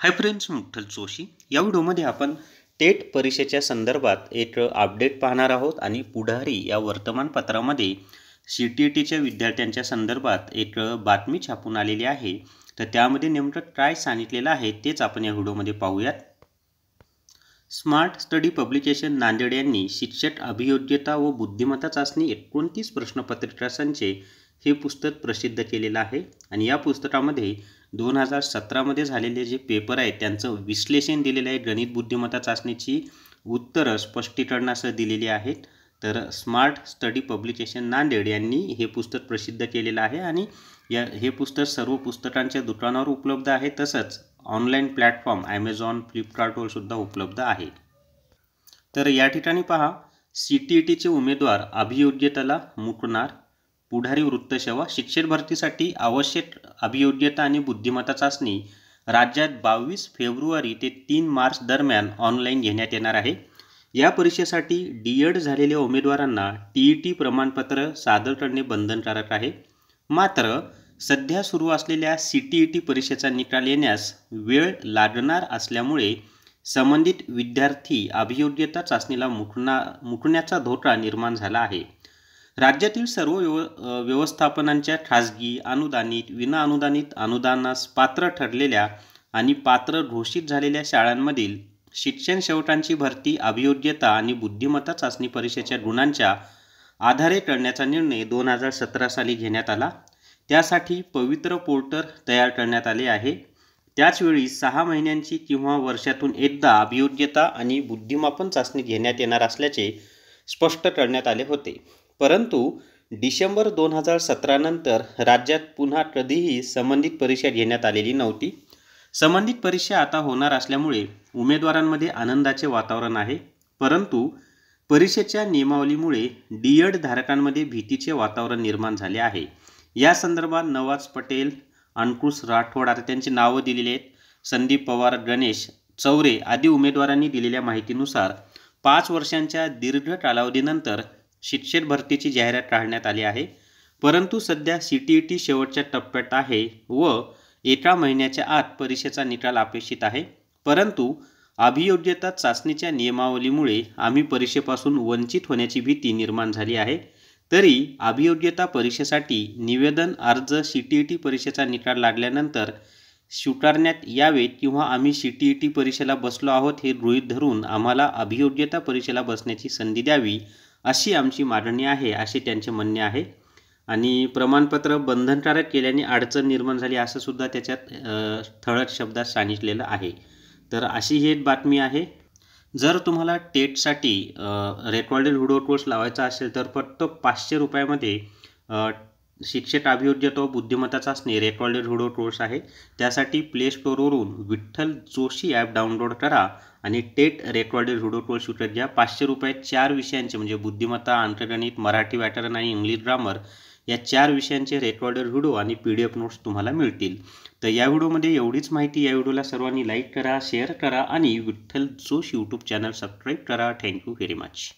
hi friends मुठ्ठल Joshi या व्हिडिओमध्ये आपण टेट परीक्षेच्या संदर्भात एक अपडेट पाहणार आहोत आणि पुढारी या वर्तमानपत्रामध्ये सी टी ई टीच्या विद्यार्थ्यांच्या संदर्भात एक बातमी छापून आलेली आहे तर त्यामध्ये नेमकं काय सांगितलेलं आहे तेच आपण या व्हिडिओमध्ये पाहूयात स्मार्ट स्टडी पब्लिकेशन नांदेड यांनी शिक्षक अभियोग्यता व बुद्धिमत्ता चाचणी एकोणतीस प्रश्नपत्रिका संचे हे पुस्तक प्रसिद्ध केलेलं आहे आणि या पुस्तकामध्ये दोन हजार सतरामध्ये झालेले जे पेपर आहेत त्यांचं विश्लेषण दिलेलं आहे गणित बुद्धिमत्ता चाचणीची उत्तरं स्पष्टीकरणासह दिलेली आहेत तर स्मार्ट स्टडी पब्लिकेशन नांदेड यांनी हे पुस्तक प्रसिद्ध केलेलं आहे आणि या हे पुस्तक सर्व पुस्तकांच्या दुकानावर उपलब्ध आहे तसंच ऑनलाईन प्लॅटफॉर्म ॲमेझॉन फ्लिपकार्टवर सुद्धा उपलब्ध आहे तर या ठिकाणी पहा सी टी ई टीचे उमेदवार अभियोग्यताला मुकणार पुढारी सेवा शिक्षण भरतीसाठी आवश्यक अभियोग्यता आणि बुद्धिमत्ता चाचणी राज्यात बावीस फेब्रुवारी ते तीन मार्च दरम्यान ऑनलाईन घेण्यात येणार आहे या परीक्षेसाठी डी एड झालेल्या उमेदवारांना टी ई टी प्रमाणपत्र सादर करणे बंधनकारक आहे मात्र सध्या सुरू असलेल्या सी टी ई टी परीक्षेचा निकाल येण्यास वेळ लागणार असल्यामुळे संबंधित विद्यार्थी अभियोग्यता चाचणीला मुकणा मुकण्याचा धोका निर्माण झाला आहे राज्यातील सर्व व्यव व्यवस्थापनांच्या खाजगी अनुदानित विनाअनुदानित अनुदानास पात्र ठरलेल्या आणि पात्र घोषित झालेल्या शाळांमधील शिक्षण शेवटांची भरती अभियोग्यता आणि बुद्धिमत्ता चाचणी परीक्षेच्या गुणांच्या आधारे करण्याचा निर्णय दोन हजार सतरा साली घेण्यात आला त्यासाठी पवित्र पोर्टर तयार करण्यात आले आहे त्याचवेळी सहा महिन्यांची किंवा वर्षातून एकदा अभियोग्यता आणि बुद्धिमापन चाचणी घेण्यात येणार असल्याचे स्पष्ट करण्यात आले होते परंतु डिसेंबर दोन हजार सतरानंतर राज्यात पुन्हा कधीही संबंधित परीक्षा घेण्यात आलेली नव्हती संबंधित परीक्षा आता होणार असल्यामुळे उमेदवारांमध्ये आनंदाचे वातावरण आहे परंतु परीक्षेच्या नियमावलीमुळे डी एड e धारकांमध्ये भीतीचे वातावरण निर्माण झाले आहे या संदर्भात नवाज पटेल अंकुश राठोड आता त्यांची नावं दिलेली आहेत संदीप पवार गणेश चौरे आदी उमेदवारांनी दिलेल्या माहितीनुसार पाच वर्षांच्या दीर्घ कालावधीनंतर शिक्षक भरतीची जाहिरात काढण्यात आली आहे परंतु सध्या सी टी ई टी शेवटच्या टप्प्यात आहे व एका महिन्याच्या आत परीक्षेचा निकाल अपेक्षित आहे परंतु अभियोग्यता चाचणीच्या नियमावलीमुळे आम्ही परीक्षेपासून वंचित होण्याची भीती निर्माण झाली आहे तरी अभियोग्यता परीक्षेसाठी निवेदन अर्ज सी टी ई टी परीक्षेचा निकाल लागल्यानंतर स्वीकारण्यात यावेत किंवा आम्ही सी टी ई टी परीक्षेला बसलो आहोत हे गृहीत धरून आम्हाला अभियोग्यता परीक्षेला बसण्याची संधी द्यावी अशी आमची मागणी आहे असे त्यांचे म्हणणे आहे आणि प्रमाणपत्र बंधनकारक केल्याने अडचण निर्माण झाली असं सुद्धा त्याच्यात ठळक शब्दात सांगितलेलं आहे तर अशी ही एक बातमी आहे जर तुम्हाला टेटसाठी रेकॉर्डेड व्हिडिओ कोर्स लावायचा असेल तर फक्त पाचशे रुपयामध्ये शिक्षक तो बुद्धिमत्ताचा स्नेह रेकॉर्डेड व्हिडिओ कोर्स आहे त्यासाठी प्ले स्टोरवरून विठ्ठल जोशी ॲप डाउनलोड करा आणि टेट रेकॉर्डेड व्हिडिओ कोर्स विकत घ्या पाचशे रुपये चार विषयांचे म्हणजे बुद्धिमत्ता अंतर्गणित मराठी व्याकरण आणि इंग्लिश ग्रामर या चार विषयांचे रेकॉर्डेड व्हिडिओ आणि पी डी एफ नोट्स तुम्हाला मिळतील तर या व्हिडिओमध्ये एवढीच माहिती या व्हिडिओला सर्वांनी लाईक करा शेअर करा आणि Vitthal Joshi YouTube channel subscribe करा थँक्यू व्हेरी मच